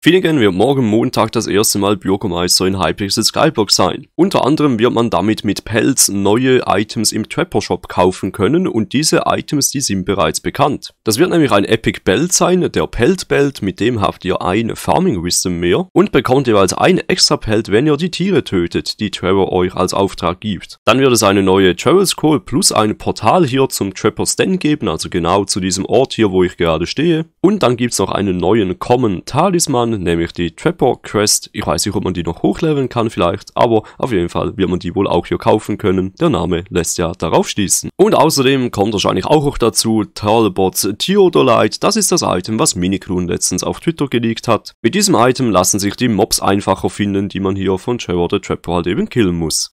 Finnegan wird morgen Montag das erste Mal Bürgermeister in Hypixel Skyblock sein. Unter anderem wird man damit mit Pelz neue Items im Trapper Shop kaufen können und diese Items, die sind bereits bekannt. Das wird nämlich ein Epic Belt sein, der Pelt Belt, mit dem habt ihr ein Farming Wisdom mehr und bekommt jeweils ein extra Pelt, wenn ihr die Tiere tötet, die Trevor euch als Auftrag gibt. Dann wird es eine neue Travel Scroll plus ein Portal hier zum Trapper's Den geben, also genau zu diesem Ort hier, wo ich gerade stehe. Und dann gibt's noch einen neuen Common Talisman kann, nämlich die Trapper Quest. Ich weiß nicht, ob man die noch hochleveln kann vielleicht, aber auf jeden Fall wird man die wohl auch hier kaufen können. Der Name lässt ja darauf schließen. Und außerdem kommt wahrscheinlich auch noch dazu Talbots Theodolite. Das ist das Item, was Miniclun letztens auf Twitter geleakt hat. Mit diesem Item lassen sich die Mobs einfacher finden, die man hier von Trevor the Trapper halt eben killen muss.